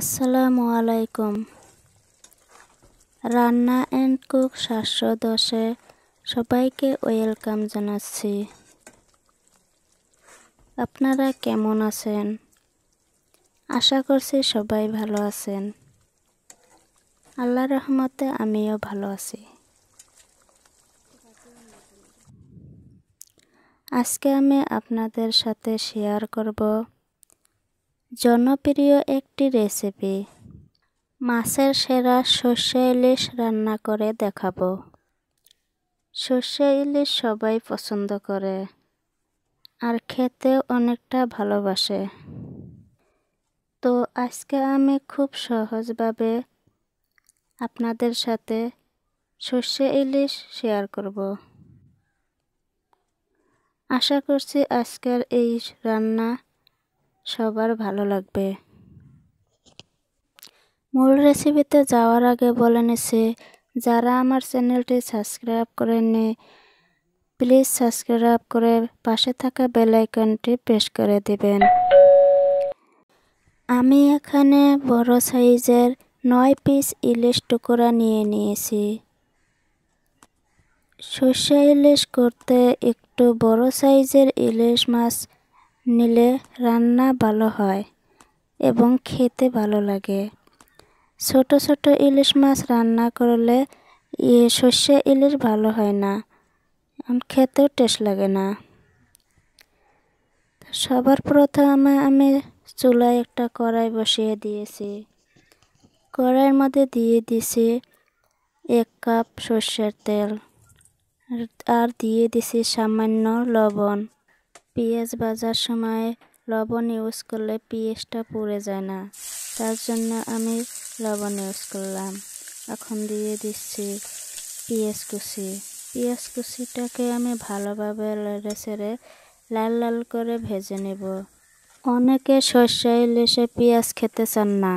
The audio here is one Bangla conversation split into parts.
আসসালামু আলাইকুম রান্না অ্যান্ড কুক সাতশো দশে সবাইকে ওয়েলকাম জানাচ্ছি আপনারা কেমন আছেন আশা করছি সবাই ভালো আছেন আল্লাহ রহমতে আমিও ভালো আছি আজকে আমি আপনাদের সাথে শেয়ার করব জনপ্রিয় একটি রেসিপি মাছের সেরা সর্ষে ইলিশ রান্না করে দেখাব সর্ষে ইলিশ সবাই পছন্দ করে আর খেতে অনেকটা ভালোবাসে তো আজকে আমি খুব সহজভাবে আপনাদের সাথে সর্ষে ইলিশ শেয়ার করব আশা করছি আজকের এই রান্না সবার ভালো লাগবে মূল রেসিপিতে যাওয়ার আগে বলে নিছে যারা আমার চ্যানেলটি সাবস্ক্রাইব করেনি প্লিজ সাবস্ক্রাইব করে পাশে থাকা বেল আইকনটি প্রেস করে দিবেন আমি এখানে বড় সাইজের নয় পিস ইলিশ টুকরা নিয়ে নিয়েছি সর্ষে ইলিশ করতে একটু বড় সাইজের ইলিশ মাছ নিলে রান্না ভালো হয় এবং খেতে ভালো লাগে ছোট ছোট ইলিশ মাছ রান্না করলে ইয়ে সর্ষে ইলিশ ভালো হয় না খেতেও টেস্ট লাগে না সবার প্রথমে আমি চুলায় একটা কড়াই বসিয়ে দিয়েছি কড়াইয়ের মধ্যে দিয়ে দিছি এক কাপ সর্ষের তেল আর দিয়ে দিছি সামান্য লবণ পিএস বাজার সময় লবণ ইউজ করলে পিএসটা পুড়ে যায় না তার জন্য আমি লবণ ইউজ করলাম এখন দিয়ে দিচ্ছি পিঁয়াজ কুচি পিঁয়াজ কুচিটাকে আমি ভালোভাবে লেড়ে ছেড়ে লাল লাল করে ভেজে নেব অনেকে সর্ষা ইলিশে পেঁয়াজ খেতে চান না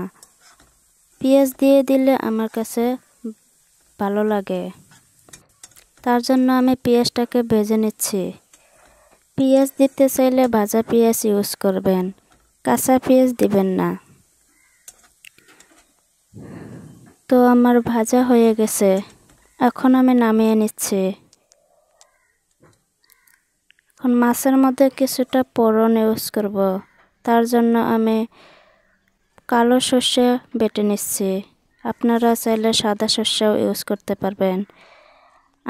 পেঁয়াজ দিয়ে দিলে আমার কাছে ভালো লাগে তার জন্য আমি পেঁয়াজটাকে ভেজে নিচ্ছি পেঁয়াজ দিতে চাইলে ভাজা পেঁয়াজ ইউজ করবেন কাঁচা পেঁয়াজ দিবেন না তো আমার ভাজা হয়ে গেছে এখন আমি নামিয়ে নিচ্ছি এখন মাছের মধ্যে কিছুটা পোড়ন ইউজ করব তার জন্য আমি কালো শস্য বেটে নিচ্ছি আপনারা চাইলে সাদা শস্যও ইউজ করতে পারবেন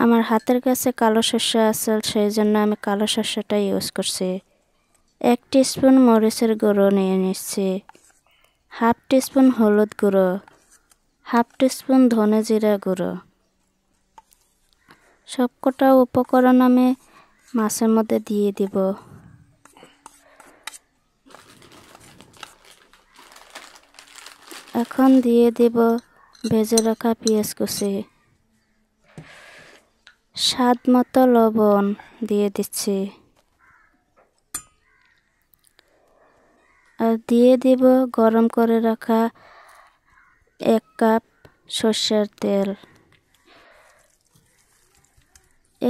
আমার হাতের কাছে কালো শস্য আছে সেই জন্য আমি কালো শস্যটা ইউজ করছি এক স্পুন মরিচের গুঁড়ো নিয়ে নিচ্ছি হাফ স্পুন হলুদ গুঁড়ো হাফ স্পুন ধনে জিরা গুঁড়ো সবকটা উপকরণ আমি মাছের মধ্যে দিয়ে দিব এখন দিয়ে দিব ভেজে রাখা পেঁয়াজ কুচি স্বাদ মতো লবণ দিয়ে দিচ্ছি আর দিয়ে দিব গরম করে রাখা এক কাপ সর্ষের তেল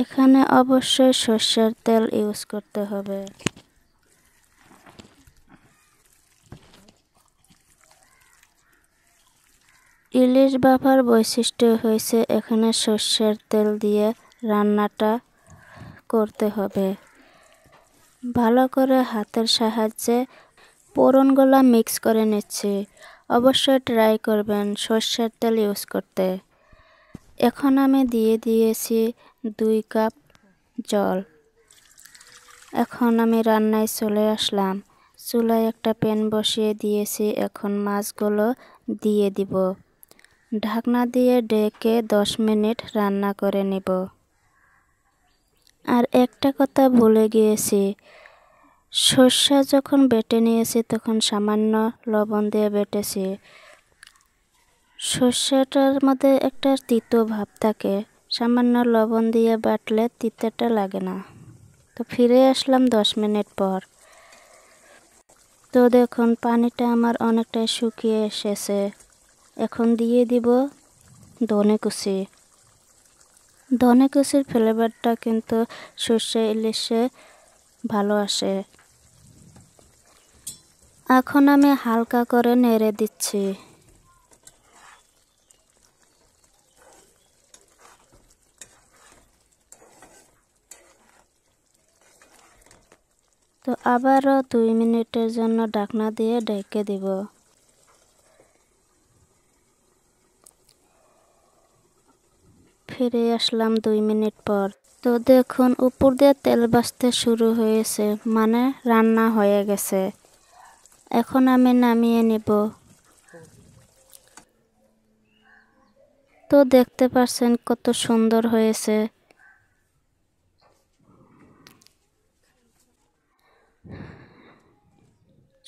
এখানে অবশ্যই সর্ষের তেল ইউজ করতে হবে ইলিশ বাফার বৈশিষ্ট্য হয়েছে এখানে সর্ষের তেল দিয়ে রান্নাটা করতে হবে ভালো করে হাতের সাহায্যে পোড়নগুলো মিক্স করে নিচ্ছি অবশ্যই ট্রাই করবেন সর্ষের তেল ইউজ করতে এখন আমি দিয়ে দিয়েছি দুই কাপ জল এখন আমি রান্নায় চলে আসলাম চুলায় একটা প্যান বসিয়ে দিয়েছি এখন মাছগুলো দিয়ে দিব ঢাকনা দিয়ে ডেকে দশ মিনিট রান্না করে নেব আর একটা কথা ভুলে গিয়েছি সর্ষা যখন বেটে নিয়েছি তখন সামান্য লবণ দিয়ে বেটেছি সর্ষাটার মধ্যে একটা তিতো ভাব থাকে সামান্য লবণ দিয়ে বাটলে তিতাটা লাগে না তো ফিরে আসলাম দশ মিনিট পর তো দেখুন পানিটা আমার অনেকটাই শুকিয়ে এসেছে এখন দিয়ে দিব ধনে কুচি ধনেকেশির ফ্লেভারটা কিন্তু সর্ষে ইলিশে ভালো আসে এখন আমি হালকা করে নেড়ে দিচ্ছি তো আবারও দুই মিনিটের জন্য ডাকনা দিয়ে ঢেকে দিব ফিরে আসলাম দুই মিনিট পর তো দেখুন উপর দিয়ে তেল বাঁচতে শুরু হয়েছে মানে রান্না হয়ে গেছে এখন আমি নামিয়ে নিব তো দেখতে পাচ্ছেন কত সুন্দর হয়েছে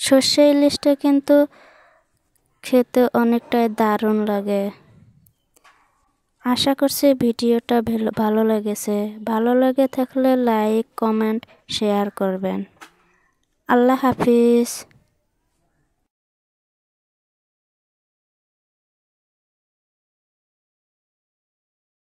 সর্ষে ইলিশটা কিন্তু খেতে অনেকটাই দারুণ লাগে আশা করছি ভিডিওটা ভালো লেগেছে ভালো লেগে থাকলে লাইক কমেন্ট শেয়ার করবেন আল্লাহ হাফিজ